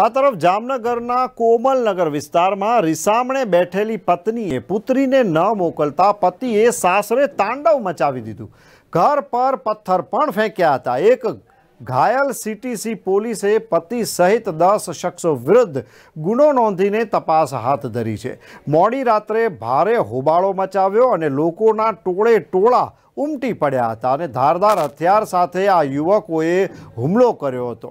આ તરફ જામનગરના કોમલનગર વિસ્તારમાં રિસામણે બેઠેલી પત્નીએ પુત્રીને ન મોકલતા પતિએ સાસરે તાંડવ મચાવી દીધું ઘર પર પથ્થર પણ ફેંક્યા હતા એક ઘાયલ સીટીસી પોલીસે પતિ સહિત દસ શખ્સો વિરુદ્ધ ગુનો નોંધીને તપાસ હાથ ધરી છે મોડી રાત્રે ભારે હોબાળો મચાવ્યો અને લોકોના ટોળે ટોળા ઉમટી પડ્યા હતા અને ધારદાર હથિયાર સાથે આ યુવકોએ હુમલો કર્યો હતો